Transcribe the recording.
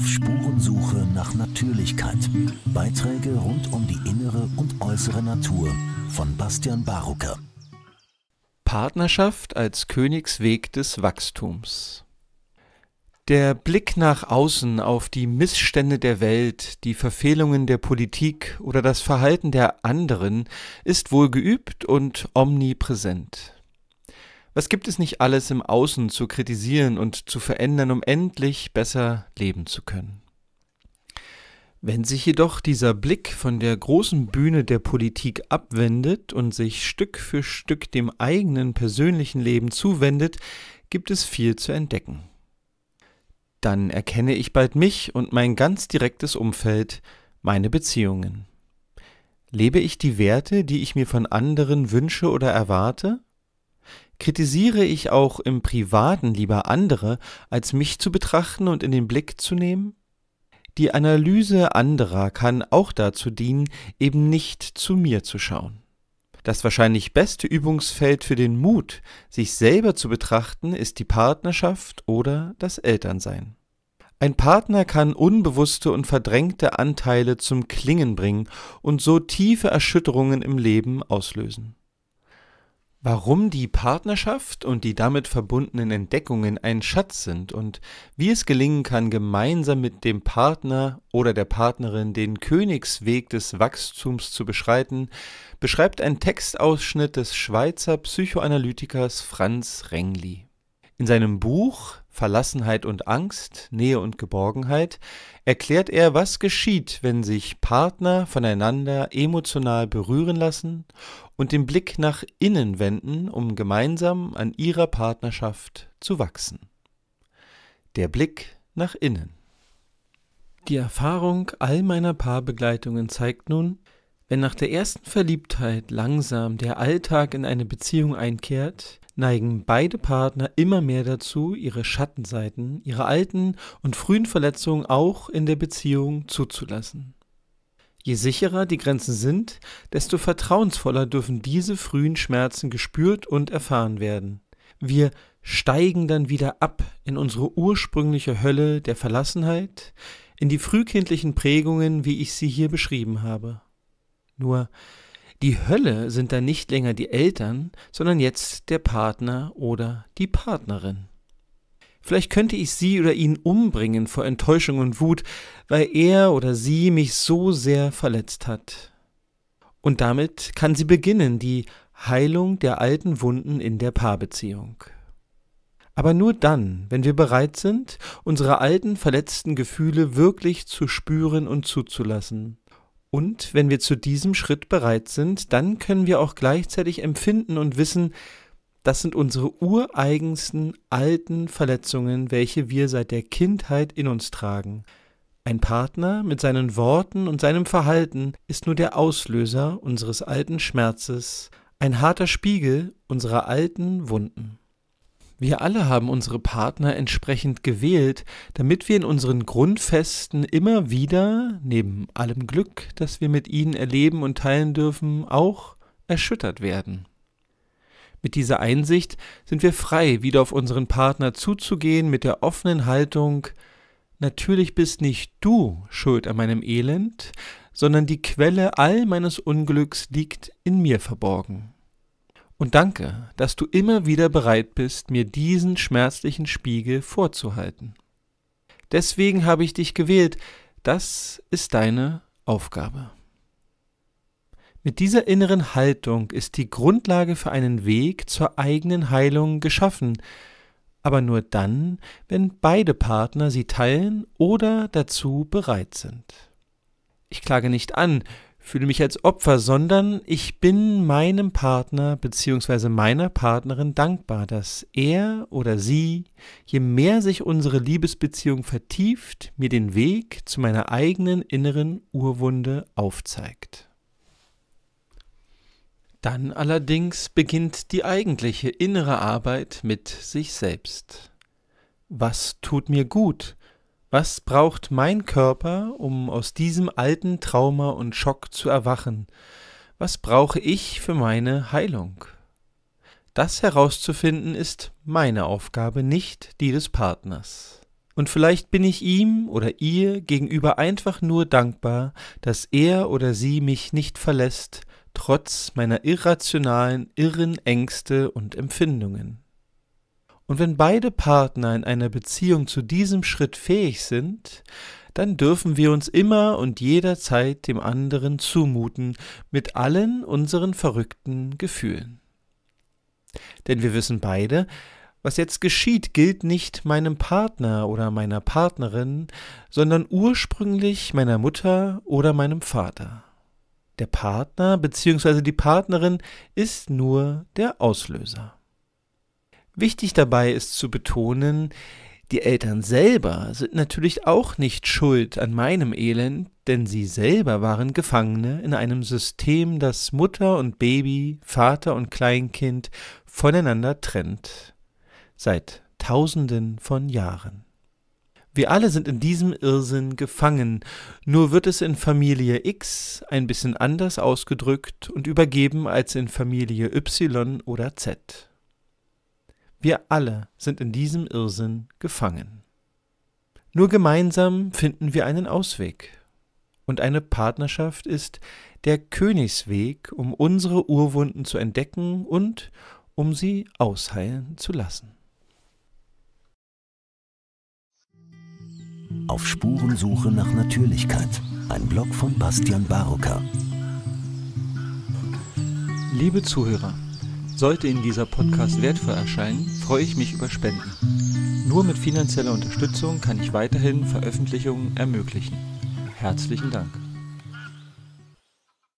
auf Spurensuche nach Natürlichkeit. Beiträge rund um die innere und äußere Natur von Bastian Barucker. Partnerschaft als Königsweg des Wachstums. Der Blick nach außen auf die Missstände der Welt, die Verfehlungen der Politik oder das Verhalten der anderen ist wohl geübt und omnipräsent. Was gibt es nicht alles im Außen zu kritisieren und zu verändern, um endlich besser leben zu können? Wenn sich jedoch dieser Blick von der großen Bühne der Politik abwendet und sich Stück für Stück dem eigenen persönlichen Leben zuwendet, gibt es viel zu entdecken. Dann erkenne ich bald mich und mein ganz direktes Umfeld, meine Beziehungen. Lebe ich die Werte, die ich mir von anderen wünsche oder erwarte? Kritisiere ich auch im Privaten lieber andere, als mich zu betrachten und in den Blick zu nehmen? Die Analyse anderer kann auch dazu dienen, eben nicht zu mir zu schauen. Das wahrscheinlich beste Übungsfeld für den Mut, sich selber zu betrachten, ist die Partnerschaft oder das Elternsein. Ein Partner kann unbewusste und verdrängte Anteile zum Klingen bringen und so tiefe Erschütterungen im Leben auslösen. Warum die Partnerschaft und die damit verbundenen Entdeckungen ein Schatz sind und wie es gelingen kann, gemeinsam mit dem Partner oder der Partnerin den Königsweg des Wachstums zu beschreiten, beschreibt ein Textausschnitt des Schweizer Psychoanalytikers Franz Rengli. In seinem Buch Verlassenheit und Angst, Nähe und Geborgenheit erklärt er, was geschieht, wenn sich Partner voneinander emotional berühren lassen und den Blick nach innen wenden, um gemeinsam an ihrer Partnerschaft zu wachsen. Der Blick nach innen. Die Erfahrung all meiner Paarbegleitungen zeigt nun, wenn nach der ersten Verliebtheit langsam der Alltag in eine Beziehung einkehrt, neigen beide Partner immer mehr dazu, ihre Schattenseiten, ihre alten und frühen Verletzungen auch in der Beziehung zuzulassen. Je sicherer die Grenzen sind, desto vertrauensvoller dürfen diese frühen Schmerzen gespürt und erfahren werden. Wir steigen dann wieder ab in unsere ursprüngliche Hölle der Verlassenheit, in die frühkindlichen Prägungen, wie ich sie hier beschrieben habe. Nur die Hölle sind dann nicht länger die Eltern, sondern jetzt der Partner oder die Partnerin. Vielleicht könnte ich sie oder ihn umbringen vor Enttäuschung und Wut, weil er oder sie mich so sehr verletzt hat. Und damit kann sie beginnen, die Heilung der alten Wunden in der Paarbeziehung. Aber nur dann, wenn wir bereit sind, unsere alten verletzten Gefühle wirklich zu spüren und zuzulassen. Und wenn wir zu diesem Schritt bereit sind, dann können wir auch gleichzeitig empfinden und wissen, das sind unsere ureigensten alten Verletzungen, welche wir seit der Kindheit in uns tragen. Ein Partner mit seinen Worten und seinem Verhalten ist nur der Auslöser unseres alten Schmerzes, ein harter Spiegel unserer alten Wunden. Wir alle haben unsere Partner entsprechend gewählt, damit wir in unseren Grundfesten immer wieder, neben allem Glück, das wir mit ihnen erleben und teilen dürfen, auch erschüttert werden. Mit dieser Einsicht sind wir frei, wieder auf unseren Partner zuzugehen mit der offenen Haltung Natürlich bist nicht du schuld an meinem Elend, sondern die Quelle all meines Unglücks liegt in mir verborgen. Und danke, dass du immer wieder bereit bist, mir diesen schmerzlichen Spiegel vorzuhalten. Deswegen habe ich dich gewählt, das ist deine Aufgabe. Mit dieser inneren Haltung ist die Grundlage für einen Weg zur eigenen Heilung geschaffen, aber nur dann, wenn beide Partner sie teilen oder dazu bereit sind. Ich klage nicht an, fühle mich als Opfer, sondern ich bin meinem Partner bzw. meiner Partnerin dankbar, dass er oder sie, je mehr sich unsere Liebesbeziehung vertieft, mir den Weg zu meiner eigenen inneren Urwunde aufzeigt. Dann allerdings beginnt die eigentliche innere Arbeit mit sich selbst. Was tut mir gut? Was braucht mein Körper, um aus diesem alten Trauma und Schock zu erwachen? Was brauche ich für meine Heilung? Das herauszufinden ist meine Aufgabe, nicht die des Partners. Und vielleicht bin ich ihm oder ihr gegenüber einfach nur dankbar, dass er oder sie mich nicht verlässt, trotz meiner irrationalen, irren Ängste und Empfindungen. Und wenn beide Partner in einer Beziehung zu diesem Schritt fähig sind, dann dürfen wir uns immer und jederzeit dem anderen zumuten mit allen unseren verrückten Gefühlen. Denn wir wissen beide, was jetzt geschieht, gilt nicht meinem Partner oder meiner Partnerin, sondern ursprünglich meiner Mutter oder meinem Vater. Der Partner bzw. die Partnerin ist nur der Auslöser. Wichtig dabei ist zu betonen, die Eltern selber sind natürlich auch nicht schuld an meinem Elend, denn sie selber waren Gefangene in einem System, das Mutter und Baby, Vater und Kleinkind voneinander trennt. Seit Tausenden von Jahren. Wir alle sind in diesem Irrsinn gefangen, nur wird es in Familie X ein bisschen anders ausgedrückt und übergeben als in Familie Y oder Z. Wir alle sind in diesem Irrsinn gefangen. Nur gemeinsam finden wir einen Ausweg. Und eine Partnerschaft ist der Königsweg, um unsere Urwunden zu entdecken und um sie ausheilen zu lassen. Auf Spurensuche nach Natürlichkeit. Ein Blog von Bastian Barucker. Liebe Zuhörer, sollte Ihnen dieser Podcast wertvoll erscheinen, freue ich mich über Spenden. Nur mit finanzieller Unterstützung kann ich weiterhin Veröffentlichungen ermöglichen. Herzlichen Dank.